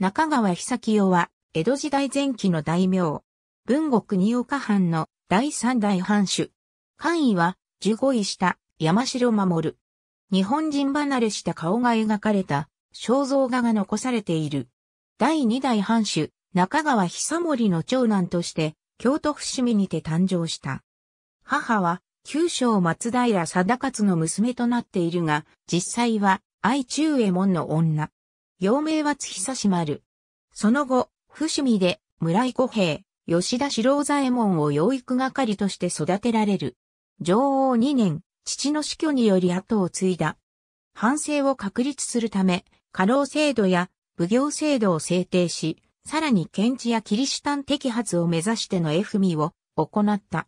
中川久清は、江戸時代前期の大名。文国二岡藩の第三代藩主。官位は、十五位下、山城守。日本人離れした顔が描かれた、肖像画が残されている。第二代藩主、中川久盛の長男として、京都伏見にて誕生した。母は、九章松平貞勝の娘となっているが、実際は、愛中衛門の女。幼名は月差し丸。その後、伏見で村井小平、吉田四郎左衛門を養育係として育てられる。上王二年、父の死去により後を継いだ。反省を確立するため、過労制度や奉行制度を制定し、さらに検知やキリシタン摘発を目指しての絵踏みを行った。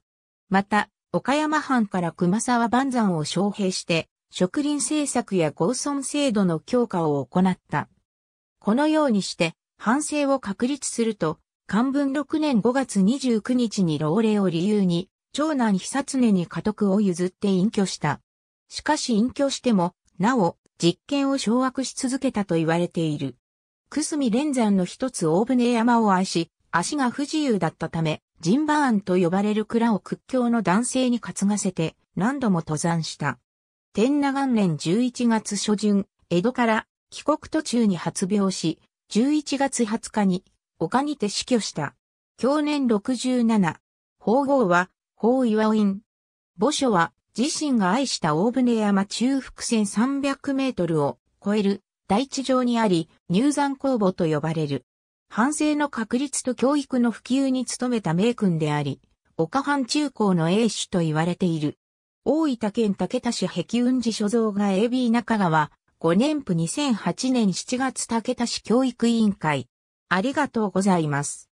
また、岡山藩から熊沢万山を招聘して、植林政策や合村制度の強化を行った。このようにして、反省を確立すると、漢文6年5月29日に老齢を理由に、長男久常に家督を譲って隠居した。しかし隠居しても、なお、実権を掌握し続けたと言われている。久住連山の一つ大船山を愛し、足が不自由だったため、ジンバーンと呼ばれる蔵を屈強の男性に担がせて、何度も登山した。天那元年11月初旬、江戸から帰国途中に発病し、11月20日に、丘にて死去した。享年67。法号は、法岩院。墓所は、自身が愛した大船山中腹線300メートルを超える大地上にあり、入山公墓と呼ばれる。反省の確立と教育の普及に努めた名君であり、岡藩中高の英主と言われている。大分県竹田市壁雲寺所蔵が AB 中川、5年府2008年7月武田市教育委員会。ありがとうございます。